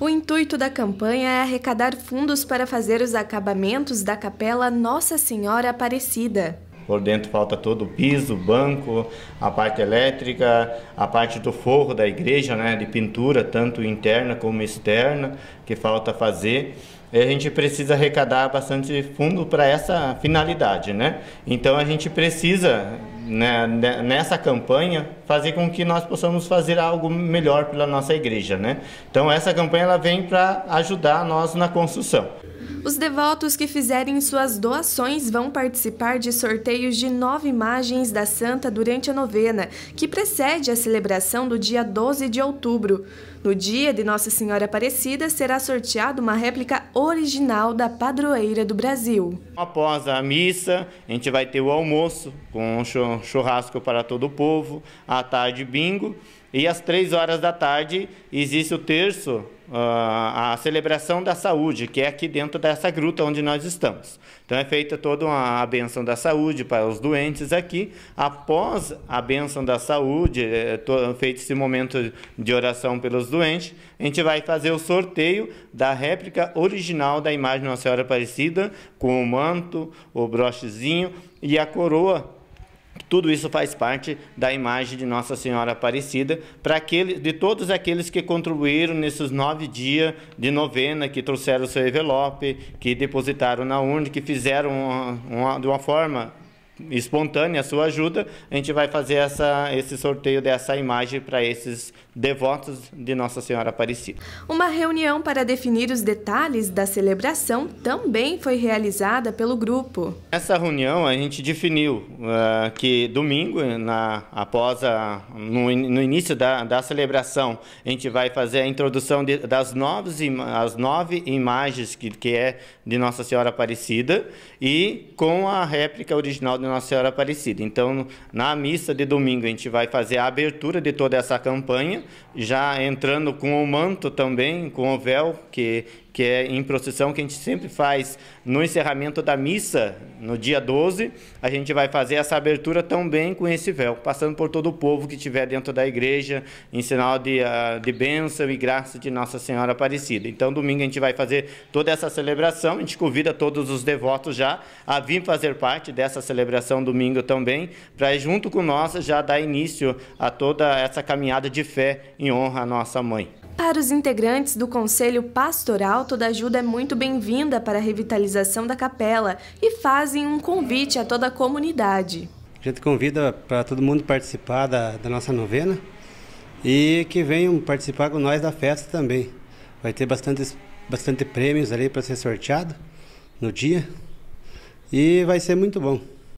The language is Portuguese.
O intuito da campanha é arrecadar fundos para fazer os acabamentos da capela Nossa Senhora Aparecida. Por dentro falta todo o piso, banco, a parte elétrica, a parte do forro da igreja, né, de pintura, tanto interna como externa, que falta fazer. E a gente precisa arrecadar bastante fundo para essa finalidade, né? Então a gente precisa né, né, nessa campanha fazer com que nós possamos fazer algo melhor pela nossa igreja, né? Então essa campanha ela vem para ajudar nós na construção. Os devotos que fizerem suas doações vão participar de sorteios de nove imagens da Santa durante a novena, que precede a celebração do dia 12 de outubro. No dia de Nossa Senhora Aparecida, será sorteada uma réplica original da padroeira do Brasil. Após a missa, a gente vai ter o almoço, com um churrasco para todo o povo, à tarde bingo e às três horas da tarde existe o terço, ah, a celebração da saúde, que é aqui dentro dessa gruta onde nós estamos. Então é feita toda uma, a benção da saúde para os doentes aqui. Após a benção da saúde, é feito esse momento de oração pelos doentes, a gente vai fazer o sorteio da réplica original da imagem de Nossa Senhora Aparecida, com o manto, o brochezinho e a coroa tudo isso faz parte da imagem de Nossa Senhora Aparecida, para aquele, de todos aqueles que contribuíram nesses nove dias de novena, que trouxeram seu envelope, que depositaram na urna, que fizeram uma, uma, de uma forma espontânea, a sua ajuda, a gente vai fazer essa, esse sorteio dessa imagem para esses devotos de Nossa Senhora Aparecida. Uma reunião para definir os detalhes da celebração também foi realizada pelo grupo. Nessa reunião a gente definiu uh, que domingo, na, após a, no, no início da, da celebração, a gente vai fazer a introdução de, das novas as nove imagens que, que é de Nossa Senhora Aparecida e com a réplica original de nossa Senhora Aparecida. Então, na missa de domingo, a gente vai fazer a abertura de toda essa campanha, já entrando com o manto também, com o véu, que que é em procissão que a gente sempre faz no encerramento da missa, no dia 12, a gente vai fazer essa abertura também com esse véu, passando por todo o povo que estiver dentro da igreja, em sinal de, ah, de bênção e graça de Nossa Senhora Aparecida. Então, domingo a gente vai fazer toda essa celebração, a gente convida todos os devotos já a vir fazer parte dessa celebração domingo também, para junto com nós já dar início a toda essa caminhada de fé em honra à nossa mãe. Para os integrantes do Conselho Pastoral, toda ajuda é muito bem-vinda para a revitalização da capela e fazem um convite a toda a comunidade. A gente convida para todo mundo participar da, da nossa novena e que venham participar com nós da festa também. Vai ter bastante, bastante prêmios ali para ser sorteado no dia e vai ser muito bom.